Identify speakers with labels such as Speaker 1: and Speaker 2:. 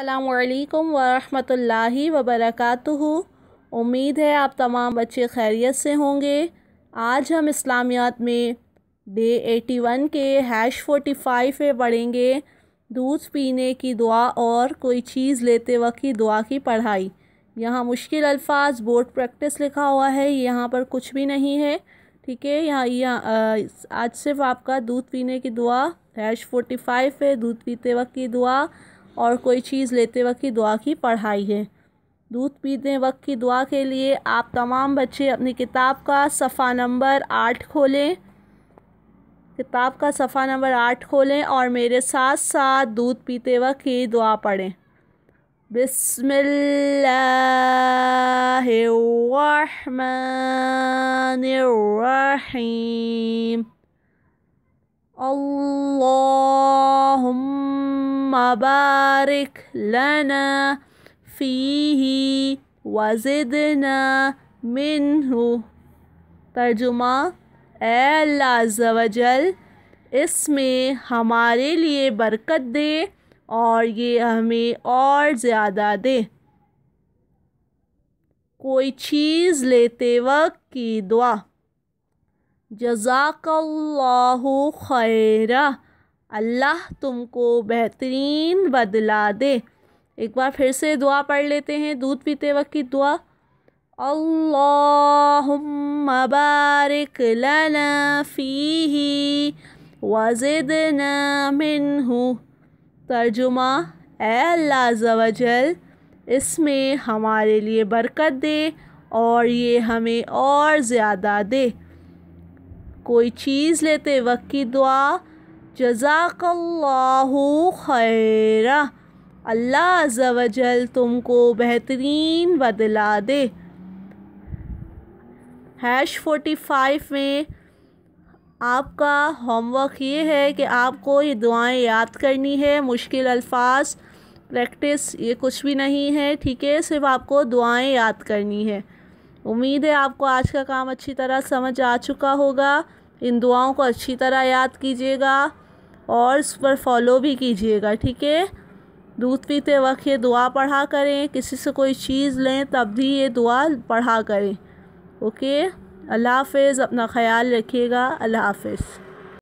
Speaker 1: अल्लाम वरहमतुल्लाहि वबरकातुहु उम्मीद है आप तमाम बच्चे खैरियत से होंगे आज हम इस्लामियात में डे 81 के हैश 45 में पढ़ेंगे दूध पीने की दुआ और कोई चीज़ लेते वक्त की दुआ की पढ़ाई यहाँ मुश्किल अल्फाज बोर्ड प्रैक्टिस लिखा हुआ है यहाँ पर कुछ भी नहीं है ठीक है यहाँ यहाँ आज सिर्फ आपका दूध पीने की दुआ हैश फाइव है दूध पीते वक्त की दुआ और कोई चीज़ लेते वक्त की दुआ की पढ़ाई है दूध पीते वक्त की दुआ के लिए आप तमाम बच्चे अपनी किताब का सफ़ा नंबर आठ खोलें किताब का सफ़ा नंबर आठ खोलें और मेरे साथ साथ दूध पीते वक्त की दुआ पढ़ें बिस्मिल्लाहिर्रहमानिर्रहीम अल्लाह وبارك لنا فيه वज़िदना मिनहु तर्जुमा अल्लाजल इसमें हमारे लिए बरकत दे और ये हमें और ज़्यादा दे कोई चीज़ लेते वक्त की दुआ जजाकल्लाहु खैरा अल्लाह तुमको बेहतरीन बदला दे एक बार फिर से दुआ पढ़ लेते हैं दूध पीते वक्त की दुआ अल्लाहुम्मा बारिक लना फ़ीही वज़िदना तर्जुमा ए अल्लाह जवजल इसमें हमारे लिए बरकत दे और ये हमें और ज़्यादा दे कोई चीज़ लेते वक्त की दुआ जजाकल्लाहु खैरा अल्लाह जवजल तुमको बेहतरीन बदला दे हैश फोर्टी फाइव में आपका होमवर्क ये है कि आपको ये दुआएं याद करनी है मुश्किल अल्फाज प्रैक्टिस ये कुछ भी नहीं है ठीक है सिर्फ आपको दुआएं याद करनी है उम्मीद है आपको आज का काम अच्छी तरह समझ आ चुका होगा इन दुआओं को अच्छी तरह याद कीजिएगा और उस पर फॉलो भी कीजिएगा ठीक है दूध पीते वक्त ये दुआ पढ़ा करें किसी से कोई चीज़ लें तब भी ये दुआ पढ़ा करें ओके अल्लाह हाफ़ अपना ख्याल रखिएगा अल्लाह हाफ़